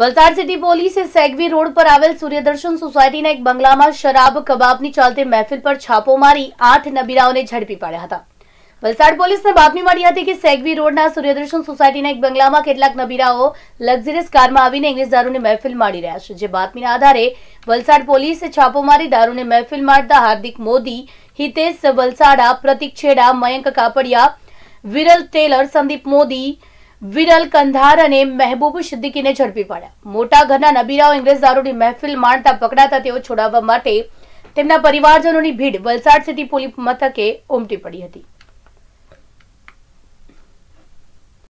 Valsad city પોલીસે સેગવી road પર આવેલ સૂર્યદર્શન સોસાયટીના એક બંગલામાં શરાબ કબાબની ચાલતી મહેફિલ પર છાપો મારી આઠ નબીરાઓને ઝડપી પાડ્યા હતા વલસાડ પોલીસને બાતમી મળી હતી કે સેગવી રોડના સૂર્યદર્શન સોસાયટીના એક બંગલામાં કેટલાક નબીરાઓ લક્ઝરિયસ કારમાં આવીને ઇંગ્લિશ દારૂની મહેફિલ માણી રહ્યા છે જે બાતમીના આધારે વલસાડ પોલીસે છાપો મારી દારૂની મહેફિલ મારતા હાર્દિક મોદી હિતેશ વલસાડા પ્રતિક છેડા મયંક કાપડિયા વિરલ ટેલર સંદીપ મોદી વિરલ કંધાર અને મહેબૂબ સિદ્દીકીને ઝડપી પાડ્યા મોટા ઘરના નબીરાઓ ઇંગ્રેજ દારૂની મહેફિલ માણતા પકડાતા તેઓ છોડાવવા માટે તેમના પરિવારજનોની ભીડ વલસાડ સિટી પોલીસ મથકે ઉમટી પડી હતી